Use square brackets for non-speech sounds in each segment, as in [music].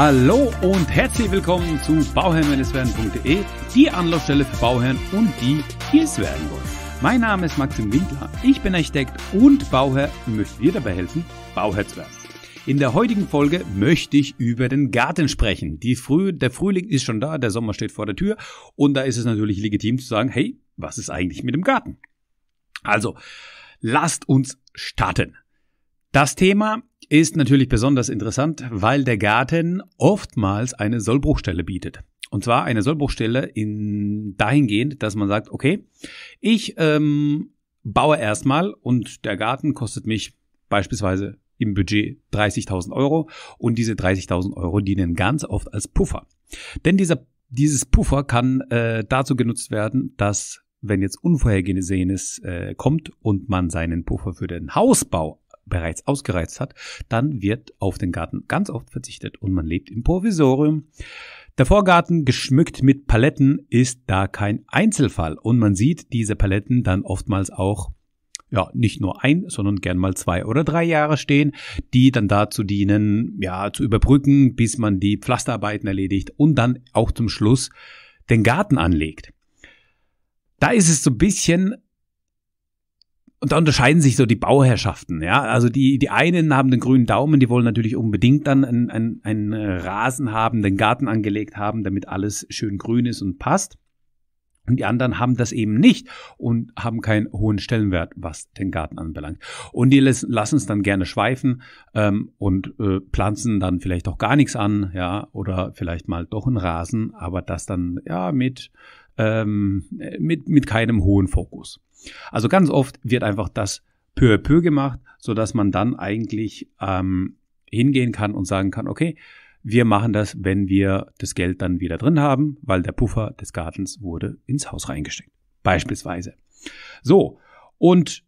Hallo und herzlich willkommen zu bauherrn-werden.de, die Anlaufstelle für Bauherren und die, die es werden wollen. Mein Name ist Maxim Winkler, ich bin Architekt und Bauherr und möchte dir dabei helfen, Bauherr zu werden. In der heutigen Folge möchte ich über den Garten sprechen. Die Früh, der Frühling ist schon da, der Sommer steht vor der Tür und da ist es natürlich legitim zu sagen, hey, was ist eigentlich mit dem Garten? Also, lasst uns starten. Das Thema ist natürlich besonders interessant, weil der Garten oftmals eine Sollbruchstelle bietet. Und zwar eine Sollbruchstelle in dahingehend, dass man sagt, okay, ich ähm, baue erstmal und der Garten kostet mich beispielsweise im Budget 30.000 Euro und diese 30.000 Euro dienen ganz oft als Puffer. Denn dieser, dieses Puffer kann äh, dazu genutzt werden, dass wenn jetzt Unvorhergesehenes äh, kommt und man seinen Puffer für den Hausbau bereits ausgereizt hat, dann wird auf den Garten ganz oft verzichtet und man lebt im Provisorium. Der Vorgarten, geschmückt mit Paletten, ist da kein Einzelfall und man sieht diese Paletten dann oftmals auch ja, nicht nur ein, sondern gern mal zwei oder drei Jahre stehen, die dann dazu dienen, ja, zu überbrücken, bis man die Pflasterarbeiten erledigt und dann auch zum Schluss den Garten anlegt. Da ist es so ein bisschen und da unterscheiden sich so die Bauherrschaften, ja. Also die, die einen haben den grünen Daumen, die wollen natürlich unbedingt dann einen, einen, einen äh, Rasen haben, den Garten angelegt haben, damit alles schön grün ist und passt. Und die anderen haben das eben nicht und haben keinen hohen Stellenwert, was den Garten anbelangt. Und die lassen es dann gerne schweifen ähm, und äh, pflanzen dann vielleicht auch gar nichts an, ja, oder vielleicht mal doch einen Rasen, aber das dann ja mit ähm, mit mit keinem hohen Fokus. Also ganz oft wird einfach das peu à peu gemacht, sodass man dann eigentlich ähm, hingehen kann und sagen kann, okay, wir machen das, wenn wir das Geld dann wieder drin haben, weil der Puffer des Gartens wurde ins Haus reingesteckt. Beispielsweise. So, und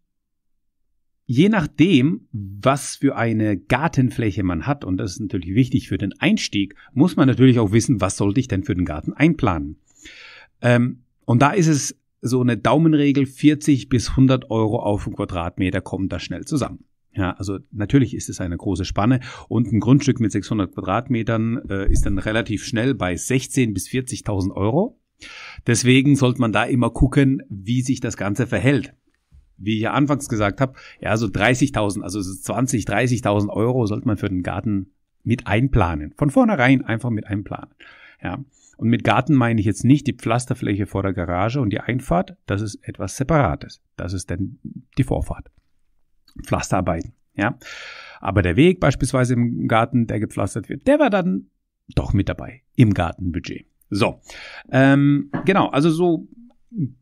je nachdem, was für eine Gartenfläche man hat, und das ist natürlich wichtig für den Einstieg, muss man natürlich auch wissen, was sollte ich denn für den Garten einplanen. Ähm, und da ist es so eine Daumenregel 40 bis 100 Euro auf den Quadratmeter kommen da schnell zusammen. Ja, also natürlich ist es eine große Spanne und ein Grundstück mit 600 Quadratmetern äh, ist dann relativ schnell bei 16 bis 40.000 Euro. Deswegen sollte man da immer gucken, wie sich das Ganze verhält. Wie ich ja anfangs gesagt habe, ja, so 30.000, also so 20, 30.000 Euro sollte man für den Garten mit einplanen. Von vornherein einfach mit einplanen. Ja. Und mit Garten meine ich jetzt nicht die Pflasterfläche vor der Garage und die Einfahrt, das ist etwas Separates. Das ist dann die Vorfahrt. Pflasterarbeiten, ja. Aber der Weg beispielsweise im Garten, der gepflastert wird, der war dann doch mit dabei im Gartenbudget. So, ähm, genau, also so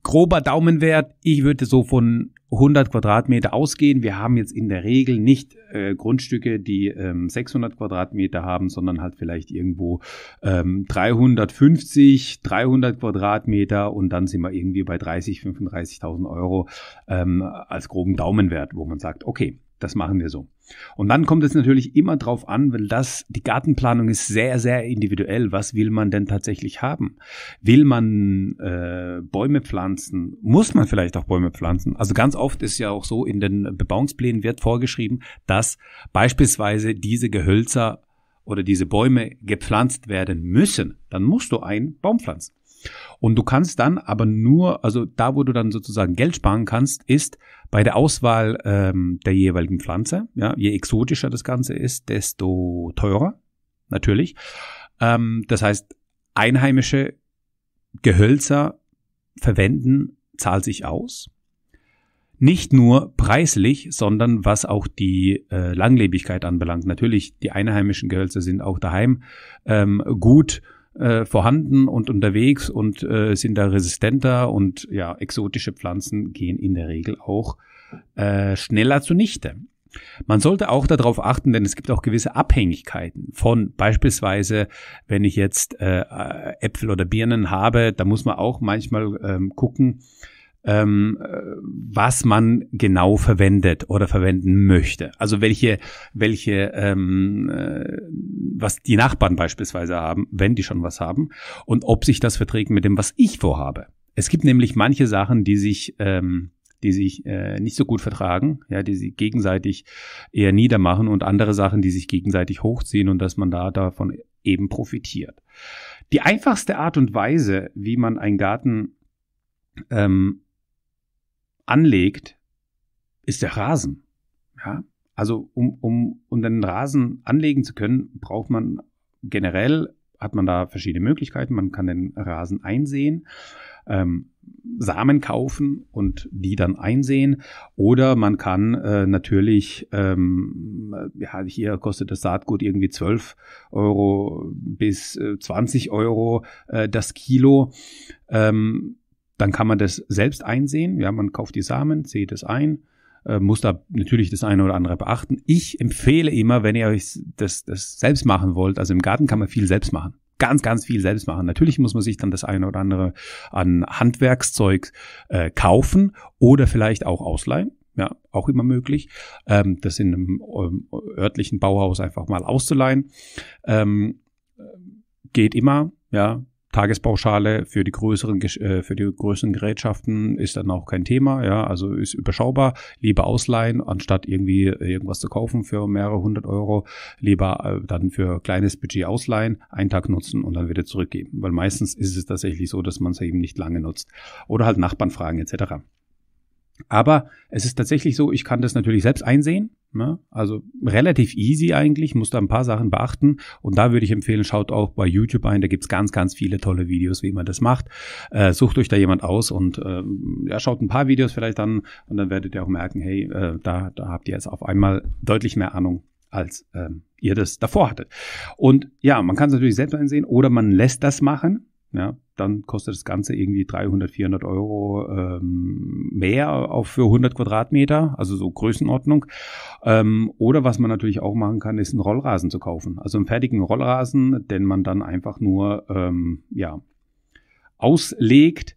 grober Daumenwert, ich würde so von 100 Quadratmeter ausgehen. Wir haben jetzt in der Regel nicht äh, Grundstücke, die ähm, 600 Quadratmeter haben, sondern halt vielleicht irgendwo ähm, 350, 300 Quadratmeter und dann sind wir irgendwie bei 30, 35.000 Euro ähm, als groben Daumenwert, wo man sagt, okay, das machen wir so. Und dann kommt es natürlich immer drauf an, weil das, die Gartenplanung ist sehr, sehr individuell. Was will man denn tatsächlich haben? Will man äh, Bäume pflanzen? Muss man vielleicht auch Bäume pflanzen? Also ganz oft ist ja auch so, in den Bebauungsplänen wird vorgeschrieben, dass beispielsweise diese Gehölzer oder diese Bäume gepflanzt werden müssen. Dann musst du einen Baum pflanzen. Und du kannst dann aber nur, also da, wo du dann sozusagen Geld sparen kannst, ist bei der Auswahl ähm, der jeweiligen Pflanze. Ja, je exotischer das Ganze ist, desto teurer, natürlich. Ähm, das heißt, einheimische Gehölzer verwenden zahlt sich aus. Nicht nur preislich, sondern was auch die äh, Langlebigkeit anbelangt. Natürlich, die einheimischen Gehölze sind auch daheim ähm, gut äh, vorhanden und unterwegs und äh, sind da resistenter und ja, exotische Pflanzen gehen in der Regel auch äh, schneller zunichte. Man sollte auch darauf achten, denn es gibt auch gewisse Abhängigkeiten von beispielsweise, wenn ich jetzt äh, äh Äpfel oder Birnen habe, da muss man auch manchmal ähm, gucken, ähm, was man genau verwendet oder verwenden möchte. Also welche, welche, ähm, äh, was die Nachbarn beispielsweise haben, wenn die schon was haben, und ob sich das verträgt mit dem, was ich vorhabe. Es gibt nämlich manche Sachen, die sich ähm, die sich äh, nicht so gut vertragen, ja, die sich gegenseitig eher niedermachen und andere Sachen, die sich gegenseitig hochziehen und dass man da davon eben profitiert. Die einfachste Art und Weise, wie man einen Garten ähm, anlegt, ist der Rasen. Ja? Also um, um, um den Rasen anlegen zu können, braucht man generell, hat man da verschiedene Möglichkeiten. Man kann den Rasen einsehen, ähm, Samen kaufen und die dann einsehen. Oder man kann äh, natürlich, ähm, ja, hier kostet das Saatgut irgendwie 12 Euro bis äh, 20 Euro äh, das Kilo. Ähm, dann kann man das selbst einsehen. Ja, man kauft die Samen, zählt es ein, äh, muss da natürlich das eine oder andere beachten. Ich empfehle immer, wenn ihr euch das, das selbst machen wollt, also im Garten kann man viel selbst machen. Ganz, ganz viel selbst machen. Natürlich muss man sich dann das eine oder andere an Handwerkszeug äh, kaufen oder vielleicht auch ausleihen. Ja, auch immer möglich. Ähm, das in einem ähm, örtlichen Bauhaus einfach mal auszuleihen. Ähm, äh, geht immer, ja, Tagespauschale für die größeren äh, für die größeren Gerätschaften ist dann auch kein Thema, ja, also ist überschaubar. Lieber ausleihen anstatt irgendwie irgendwas zu kaufen für mehrere hundert Euro, lieber äh, dann für kleines Budget ausleihen, einen Tag nutzen und dann wieder zurückgeben, weil meistens ist es tatsächlich so, dass man es eben nicht lange nutzt oder halt Nachbarn fragen etc. Aber es ist tatsächlich so, ich kann das natürlich selbst einsehen. Ne? Also relativ easy eigentlich, muss da ein paar Sachen beachten. Und da würde ich empfehlen, schaut auch bei YouTube ein, da gibt's ganz, ganz viele tolle Videos, wie man das macht. Äh, sucht euch da jemand aus und äh, ja, schaut ein paar Videos vielleicht an und dann werdet ihr auch merken, hey, äh, da, da habt ihr jetzt auf einmal deutlich mehr Ahnung als ähm, ihr das davor hattet. Und ja, man kann es natürlich selbst einsehen oder man lässt das machen ja, dann kostet das Ganze irgendwie 300, 400 Euro ähm, mehr auf für 100 Quadratmeter, also so Größenordnung. Ähm, oder was man natürlich auch machen kann, ist einen Rollrasen zu kaufen. Also einen fertigen Rollrasen, den man dann einfach nur ähm, ja, auslegt.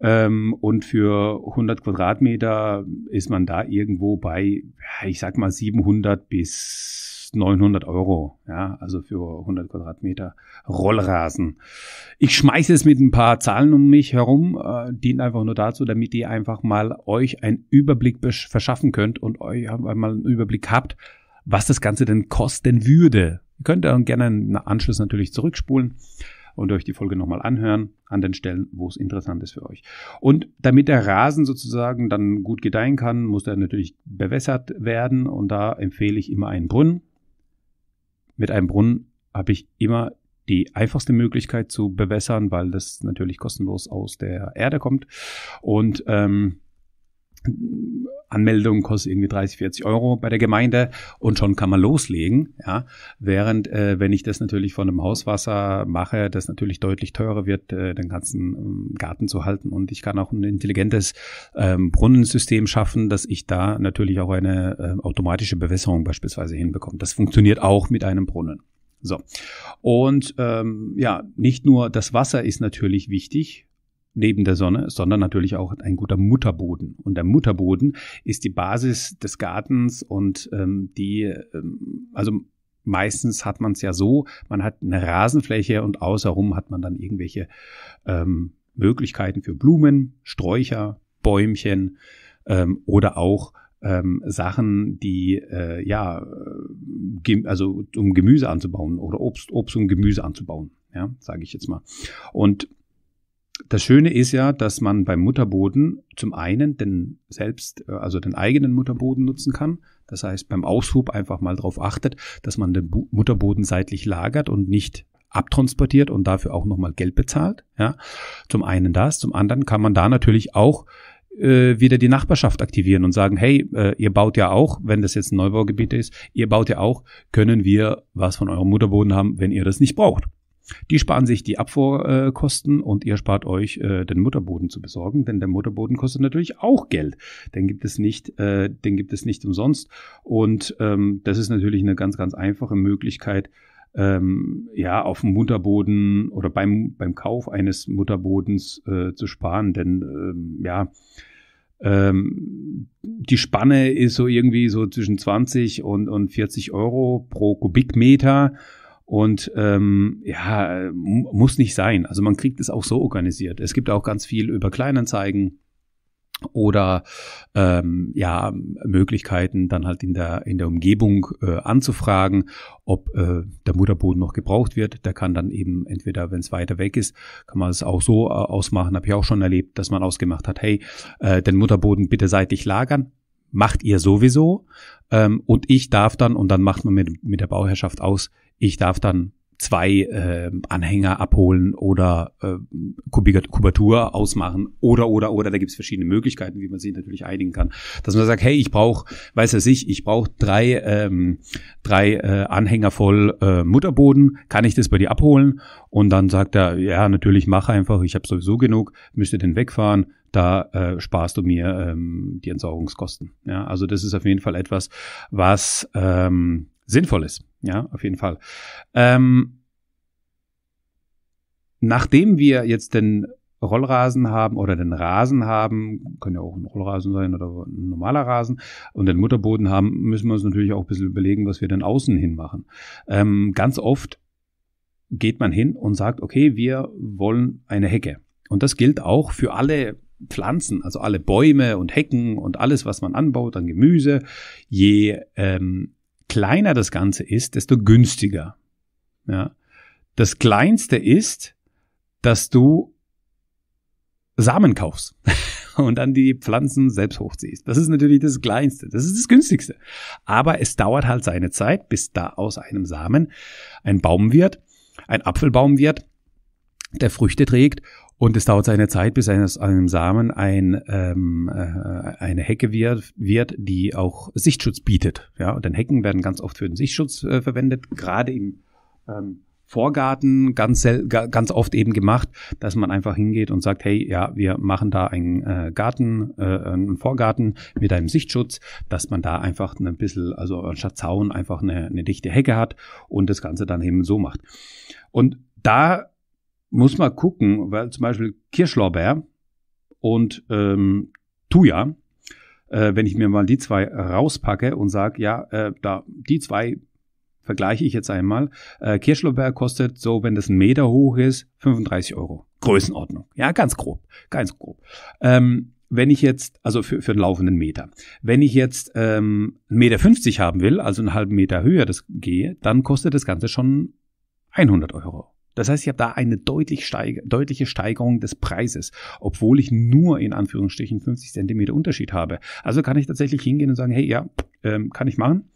Ähm, und für 100 Quadratmeter ist man da irgendwo bei, ich sag mal 700 bis 900 Euro, ja, also für 100 Quadratmeter Rollrasen. Ich schmeiße es mit ein paar Zahlen um mich herum, äh, dient einfach nur dazu, damit ihr einfach mal euch einen Überblick verschaffen könnt und euch einmal einen Überblick habt, was das Ganze denn kosten würde. Ihr könnt dann gerne einen Anschluss natürlich zurückspulen und euch die Folge nochmal anhören an den Stellen, wo es interessant ist für euch. Und damit der Rasen sozusagen dann gut gedeihen kann, muss er natürlich bewässert werden und da empfehle ich immer einen Brunnen mit einem Brunnen habe ich immer die einfachste Möglichkeit zu bewässern, weil das natürlich kostenlos aus der Erde kommt. Und ähm, Anmeldung kostet irgendwie 30, 40 Euro bei der Gemeinde und schon kann man loslegen. Ja? Während, äh, wenn ich das natürlich von einem Hauswasser mache, das natürlich deutlich teurer wird, äh, den ganzen ähm, Garten zu halten. Und ich kann auch ein intelligentes ähm, Brunnensystem schaffen, dass ich da natürlich auch eine äh, automatische Bewässerung beispielsweise hinbekomme. Das funktioniert auch mit einem Brunnen. So. Und ähm, ja, nicht nur das Wasser ist natürlich wichtig, neben der Sonne, sondern natürlich auch ein guter Mutterboden. Und der Mutterboden ist die Basis des Gartens und ähm, die, ähm, also meistens hat man es ja so, man hat eine Rasenfläche und außerrum hat man dann irgendwelche ähm, Möglichkeiten für Blumen, Sträucher, Bäumchen ähm, oder auch ähm, Sachen, die äh, ja, äh, also um Gemüse anzubauen oder Obst, Obst und Gemüse anzubauen, ja, sage ich jetzt mal. Und das Schöne ist ja, dass man beim Mutterboden zum einen den selbst, äh, also den eigenen Mutterboden nutzen kann. Das heißt, beim Aushub einfach mal darauf achtet, dass man den Mutterboden seitlich lagert und nicht abtransportiert und dafür auch nochmal Geld bezahlt. Ja, zum einen das, zum anderen kann man da natürlich auch äh, wieder die Nachbarschaft aktivieren und sagen, hey, äh, ihr baut ja auch, wenn das jetzt ein Neubaugebiet ist, ihr baut ja auch, können wir was von eurem Mutterboden haben, wenn ihr das nicht braucht. Die sparen sich die Abfuhrkosten und ihr spart euch äh, den Mutterboden zu besorgen, denn der Mutterboden kostet natürlich auch Geld. Den gibt es nicht, äh, den gibt es nicht umsonst. Und ähm, das ist natürlich eine ganz, ganz einfache Möglichkeit, ähm, ja, auf dem Mutterboden oder beim, beim Kauf eines Mutterbodens äh, zu sparen, denn ähm, ja, ähm, die Spanne ist so irgendwie so zwischen 20 und, und 40 Euro pro Kubikmeter. Und ähm, ja, muss nicht sein. Also man kriegt es auch so organisiert. Es gibt auch ganz viel über Kleinanzeigen oder ähm, ja Möglichkeiten dann halt in der in der Umgebung äh, anzufragen, ob äh, der Mutterboden noch gebraucht wird. Der kann dann eben entweder, wenn es weiter weg ist, kann man es auch so äh, ausmachen. Habe ich auch schon erlebt, dass man ausgemacht hat: Hey, äh, den Mutterboden bitte seitlich lagern. Macht ihr sowieso ähm, und ich darf dann und dann macht man mit mit der Bauherrschaft aus ich darf dann zwei äh, Anhänger abholen oder äh, Kubatur ausmachen oder oder oder da gibt es verschiedene Möglichkeiten, wie man sich natürlich einigen kann. Dass man sagt, hey, ich brauche, weiß er sich, ich brauche drei ähm, drei äh, Anhänger voll äh, Mutterboden, kann ich das bei dir abholen? Und dann sagt er, ja, natürlich mach einfach, ich habe sowieso genug, müsste den wegfahren, da äh, sparst du mir ähm, die Entsorgungskosten. Ja, also das ist auf jeden Fall etwas, was ähm, sinnvoll ist. Ja, auf jeden Fall. Ähm, nachdem wir jetzt den Rollrasen haben oder den Rasen haben, kann ja auch ein Rollrasen sein oder ein normaler Rasen, und den Mutterboden haben, müssen wir uns natürlich auch ein bisschen überlegen, was wir denn außen hin machen. Ähm, ganz oft geht man hin und sagt, okay, wir wollen eine Hecke. Und das gilt auch für alle Pflanzen, also alle Bäume und Hecken und alles, was man anbaut an Gemüse. Je ähm, kleiner das Ganze ist, desto günstiger. Ja. Das Kleinste ist, dass du Samen kaufst [laughs] und dann die Pflanzen selbst hochziehst. Das ist natürlich das Kleinste, das ist das Günstigste. Aber es dauert halt seine Zeit, bis da aus einem Samen ein Baum wird, ein Apfelbaum wird der Früchte trägt und es dauert seine Zeit, bis aus einem Samen ein, ähm, äh, eine Hecke wird, wird, die auch Sichtschutz bietet. Ja, und dann Hecken werden ganz oft für den Sichtschutz äh, verwendet, gerade im ähm, Vorgarten ganz, ganz oft eben gemacht, dass man einfach hingeht und sagt, hey, ja, wir machen da einen äh, Garten, äh, einen Vorgarten mit einem Sichtschutz, dass man da einfach ein bisschen, also anstatt Zaun einfach eine, eine dichte Hecke hat und das Ganze dann eben so macht. Und da muss man gucken, weil zum Beispiel Kirschlorbeer und ähm, Thuja, äh, wenn ich mir mal die zwei rauspacke und sage, ja, äh, da die zwei vergleiche ich jetzt einmal. Äh, Kirschlorbeer kostet so, wenn das ein Meter hoch ist, 35 Euro. Größenordnung. Ja, ganz grob. Ganz grob. Ähm, wenn ich jetzt, also für, für einen laufenden Meter, wenn ich jetzt ähm, 1,50 Meter haben will, also einen halben Meter höher das gehe, dann kostet das Ganze schon 100 Euro. Das heißt, ich habe da eine deutlich steig deutliche Steigerung des Preises, obwohl ich nur in Anführungsstrichen 50 Zentimeter Unterschied habe. Also kann ich tatsächlich hingehen und sagen, hey, ja, ähm, kann ich machen.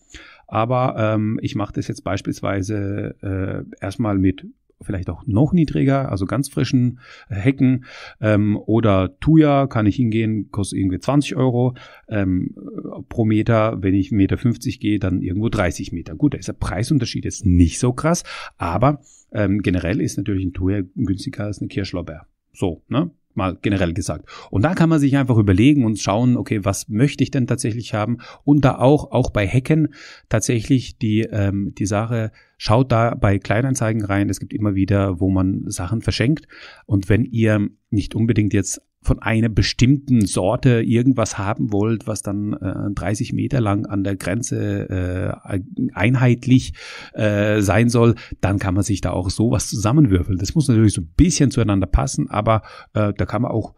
Aber ähm, ich mache das jetzt beispielsweise äh, erstmal mit vielleicht auch noch niedriger, also ganz frischen äh, Hecken. Ähm, oder Tuya kann ich hingehen, kostet irgendwie 20 Euro ähm, äh, pro Meter. Wenn ich 1,50 Meter 50 gehe, dann irgendwo 30 Meter. Gut, da ist der Preisunterschied jetzt nicht so krass, aber ähm, generell ist natürlich ein Tuya günstiger als eine Kirschlorbeer. So, ne? mal generell gesagt. Und da kann man sich einfach überlegen und schauen, okay, was möchte ich denn tatsächlich haben? Und da auch, auch bei Hacken tatsächlich die, ähm, die Sache, schaut da bei Kleinanzeigen rein. Es gibt immer wieder, wo man Sachen verschenkt. Und wenn ihr nicht unbedingt jetzt von einer bestimmten Sorte irgendwas haben wollt, was dann äh, 30 Meter lang an der Grenze äh, einheitlich äh, sein soll, dann kann man sich da auch sowas zusammenwürfeln. Das muss natürlich so ein bisschen zueinander passen, aber äh, da kann man auch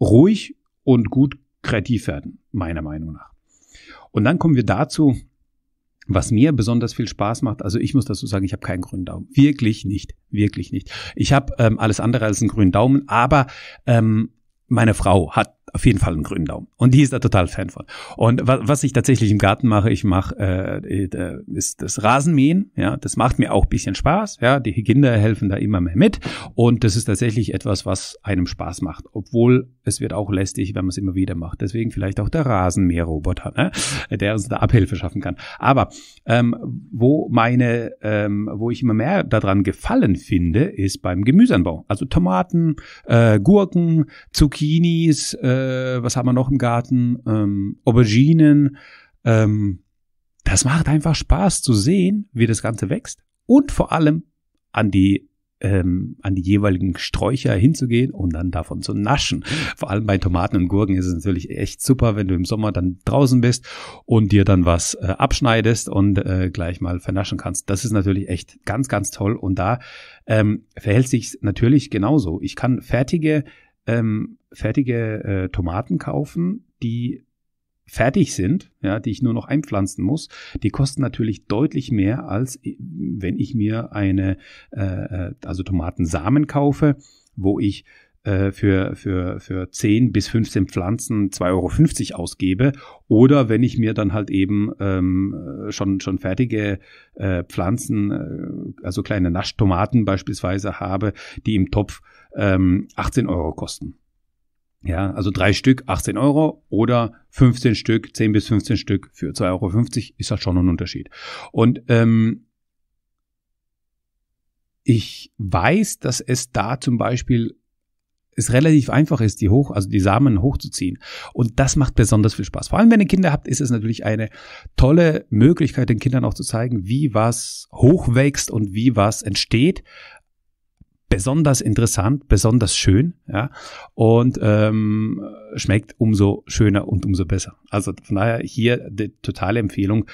ruhig und gut kreativ werden, meiner Meinung nach. Und dann kommen wir dazu, was mir besonders viel Spaß macht, also ich muss dazu sagen, ich habe keinen grünen Daumen. Wirklich nicht, wirklich nicht. Ich habe ähm, alles andere als einen grünen Daumen, aber ähm, meine Frau hat auf jeden Fall einen grünen Daumen. Und die ist da total Fan von. Und wa was ich tatsächlich im Garten mache, ich mache, äh, äh, ist das Rasenmähen. Ja, das macht mir auch bisschen Spaß. Ja, die Kinder helfen da immer mehr mit. Und das ist tatsächlich etwas, was einem Spaß macht. Obwohl es wird auch lästig, wenn man es immer wieder macht. Deswegen vielleicht auch der Rasenmäherroboter, ne? der uns da Abhilfe schaffen kann. Aber ähm, wo meine, ähm, wo ich immer mehr daran gefallen finde, ist beim Gemüseanbau. Also Tomaten, äh, Gurken, Zucchinis, äh, was haben wir noch im Garten? Ähm, Auberginen. Ähm, das macht einfach Spaß zu sehen, wie das Ganze wächst. Und vor allem an die ähm, an die jeweiligen Sträucher hinzugehen und dann davon zu naschen. Vor allem bei Tomaten und Gurken ist es natürlich echt super, wenn du im Sommer dann draußen bist und dir dann was äh, abschneidest und äh, gleich mal vernaschen kannst. Das ist natürlich echt ganz, ganz toll und da ähm, verhält sich natürlich genauso. Ich kann fertige ähm, fertige äh, Tomaten kaufen, die fertig sind, ja, die ich nur noch einpflanzen muss, die kosten natürlich deutlich mehr, als wenn ich mir eine, äh, äh, also Tomatensamen kaufe, wo ich äh, für, für, für 10 bis 15 Pflanzen 2,50 Euro ausgebe oder wenn ich mir dann halt eben ähm, schon, schon fertige äh, Pflanzen, äh, also kleine Naschtomaten beispielsweise habe, die im Topf ähm, 18 Euro kosten. Ja, also drei Stück 18 Euro oder 15 Stück, 10 bis 15 Stück für 2,50 Euro ist das schon ein Unterschied. Und ähm, ich weiß, dass es da zum Beispiel es relativ einfach ist, die hoch, also die Samen hochzuziehen. Und das macht besonders viel Spaß. Vor allem, wenn ihr Kinder habt, ist es natürlich eine tolle Möglichkeit, den Kindern auch zu zeigen, wie was hochwächst und wie was entsteht besonders interessant, besonders schön ja, und ähm, schmeckt umso schöner und umso besser. Also von daher hier die totale Empfehlung,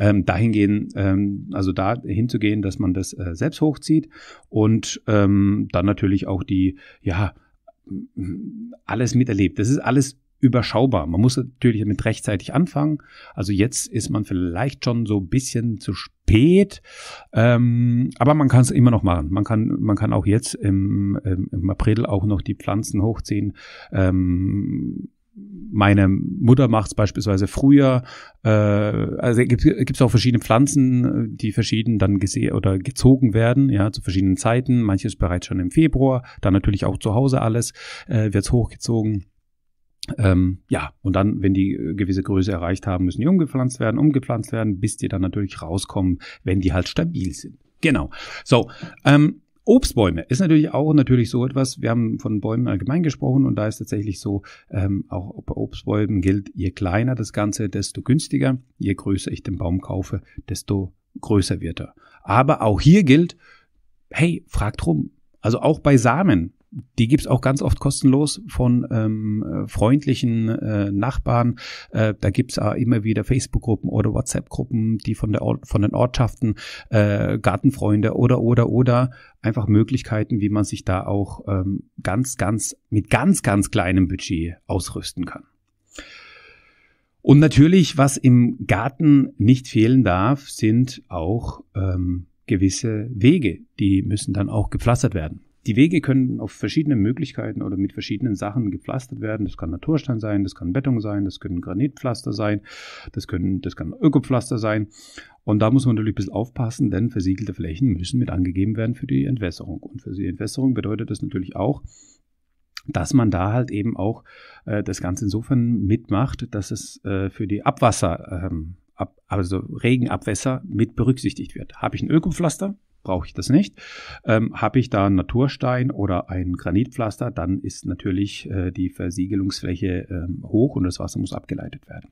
ähm, dahingehend, ähm, also da hinzugehen, dass man das äh, selbst hochzieht und ähm, dann natürlich auch die, ja, alles miterlebt. Das ist alles überschaubar. Man muss natürlich damit rechtzeitig anfangen. Also jetzt ist man vielleicht schon so ein bisschen zu spät, ähm, aber man kann es immer noch machen. Man kann, man kann auch jetzt im, im April auch noch die Pflanzen hochziehen. Ähm, meine Mutter macht es beispielsweise früher. Äh, also gibt es auch verschiedene Pflanzen, die verschieden dann gesehen oder gezogen werden, ja, zu verschiedenen Zeiten. Manches bereits schon im Februar, dann natürlich auch zu Hause alles äh, wird hochgezogen. Ähm, ja, und dann, wenn die äh, gewisse Größe erreicht haben, müssen die umgepflanzt werden, umgepflanzt werden, bis die dann natürlich rauskommen, wenn die halt stabil sind. Genau. So, ähm, Obstbäume ist natürlich auch natürlich so etwas. Wir haben von Bäumen allgemein gesprochen und da ist tatsächlich so, ähm, auch bei Obstbäumen gilt, je kleiner das Ganze, desto günstiger. Je größer ich den Baum kaufe, desto größer wird er. Aber auch hier gilt, hey, fragt rum. Also auch bei Samen die gibt es auch ganz oft kostenlos von ähm, äh, freundlichen äh, Nachbarn. Äh, da gibt es immer wieder Facebook-Gruppen oder WhatsApp-Gruppen, die von, der Or von den Ortschaften, äh, Gartenfreunde oder, oder, oder einfach Möglichkeiten, wie man sich da auch ähm, ganz, ganz, mit ganz, ganz kleinem Budget ausrüsten kann. Und natürlich, was im Garten nicht fehlen darf, sind auch ähm, gewisse Wege. Die müssen dann auch gepflastert werden. Die Wege können auf verschiedene Möglichkeiten oder mit verschiedenen Sachen gepflastert werden. Das kann Naturstein sein, das kann Beton sein, das können Granitpflaster sein, das, können, das kann Ökopflaster sein. Und da muss man natürlich ein bisschen aufpassen, denn versiegelte Flächen müssen mit angegeben werden für die Entwässerung. Und für die Entwässerung bedeutet das natürlich auch, dass man da halt eben auch äh, das Ganze insofern mitmacht, dass es äh, für die Abwasser, ähm, ab, also Regenabwässer mit berücksichtigt wird. Habe ich ein Ökopflaster, brauche ich das nicht. Ähm, Habe ich da einen Naturstein oder ein Granitpflaster, dann ist natürlich äh, die Versiegelungsfläche ähm, hoch und das Wasser muss abgeleitet werden.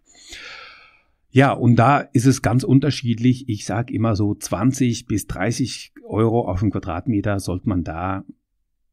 Ja, und da ist es ganz unterschiedlich. Ich sage immer so 20 bis 30 Euro auf den Quadratmeter sollte man da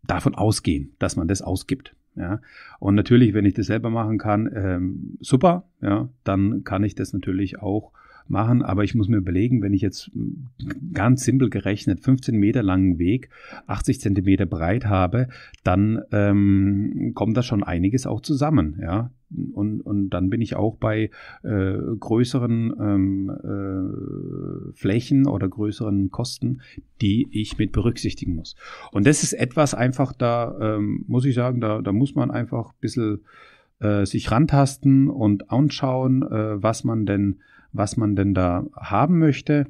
davon ausgehen, dass man das ausgibt. Ja, und natürlich, wenn ich das selber machen kann, ähm, super. Ja, dann kann ich das natürlich auch machen, aber ich muss mir überlegen, wenn ich jetzt hm, ganz simpel gerechnet 15 Meter langen Weg 80 Zentimeter breit habe, dann ähm, kommt da schon einiges auch zusammen, ja. Und, und dann bin ich auch bei äh, größeren ähm, äh, Flächen oder größeren Kosten, die ich mit berücksichtigen muss. Und das ist etwas einfach, da ähm, muss ich sagen, da, da muss man einfach ein bisschen äh, sich rantasten und anschauen, äh, was man denn was man denn da haben möchte.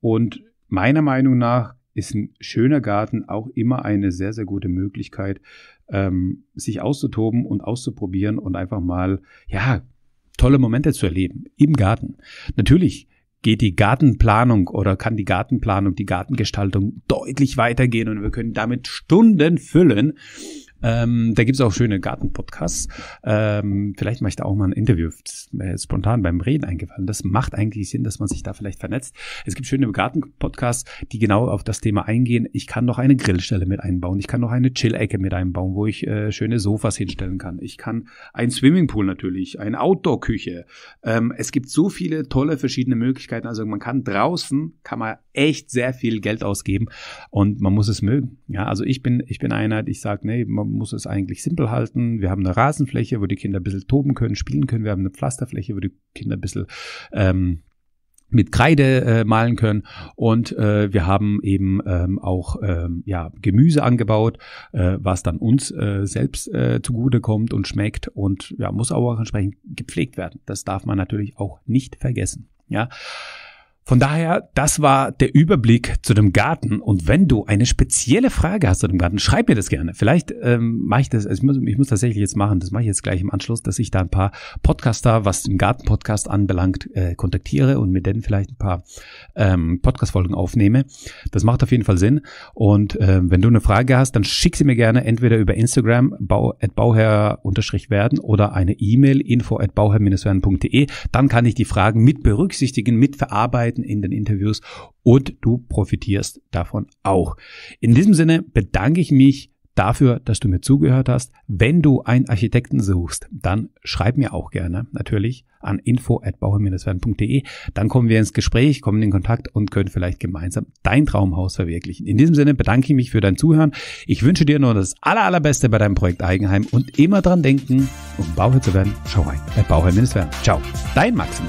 Und meiner Meinung nach ist ein schöner Garten auch immer eine sehr, sehr gute Möglichkeit, ähm, sich auszutoben und auszuprobieren und einfach mal, ja, tolle Momente zu erleben im Garten. Natürlich geht die Gartenplanung oder kann die Gartenplanung, die Gartengestaltung deutlich weitergehen und wir können damit Stunden füllen. Ähm, da gibt's auch schöne Gartenpodcasts. Ähm, vielleicht mache ich da auch mal ein Interview. spontan beim Reden eingefallen. Das macht eigentlich Sinn, dass man sich da vielleicht vernetzt. Es gibt schöne Gartenpodcasts, die genau auf das Thema eingehen. Ich kann noch eine Grillstelle mit einbauen. Ich kann noch eine Chill-Ecke mit einbauen, wo ich äh, schöne Sofas hinstellen kann. Ich kann ein Swimmingpool natürlich, eine Outdoor-Küche. Ähm, es gibt so viele tolle verschiedene Möglichkeiten. Also man kann draußen, kann man echt sehr viel Geld ausgeben und man muss es mögen. Ja, also ich bin, ich bin einer, ich sage, nee, man muss es eigentlich simpel halten. Wir haben eine Rasenfläche, wo die Kinder ein bisschen toben können, spielen können. Wir haben eine Pflasterfläche, wo die Kinder ein bisschen ähm, mit Kreide äh, malen können und äh, wir haben eben ähm, auch ähm, ja, Gemüse angebaut, äh, was dann uns äh, selbst äh, zugute kommt und schmeckt und ja, muss auch entsprechend gepflegt werden. Das darf man natürlich auch nicht vergessen. Ja, von daher, das war der Überblick zu dem Garten. Und wenn du eine spezielle Frage hast zu dem Garten, schreib mir das gerne. Vielleicht ähm, mache ich das, also ich, muss, ich muss tatsächlich jetzt machen, das mache ich jetzt gleich im Anschluss, dass ich da ein paar Podcaster, was den Garten-Podcast anbelangt, äh, kontaktiere und mit denen vielleicht ein paar ähm, Podcast-Folgen aufnehme. Das macht auf jeden Fall Sinn. Und äh, wenn du eine Frage hast, dann schick sie mir gerne entweder über Instagram bau, at bauherr-werden oder eine E-Mail info at bauherr-werden.de. Dann kann ich die Fragen mit berücksichtigen, mit verarbeiten Persönlichkeiten in den Interviews und du profitierst davon auch. In diesem Sinne bedanke ich mich dafür, dass du mir zugehört hast. Wenn du einen Architekten suchst, dann schreib mir auch gerne natürlich an info@bauherr-werden.de. Dann kommen wir ins Gespräch, kommen in Kontakt und können vielleicht gemeinsam dein Traumhaus verwirklichen. In diesem Sinne bedanke ich mich für dein Zuhören. Ich wünsche dir nur das aller, allerbeste bei deinem Projekt Eigenheim und immer dran denken, um Bauherr zu werden, schau rein bei Bauherr-werden. Ciao, dein Maxim.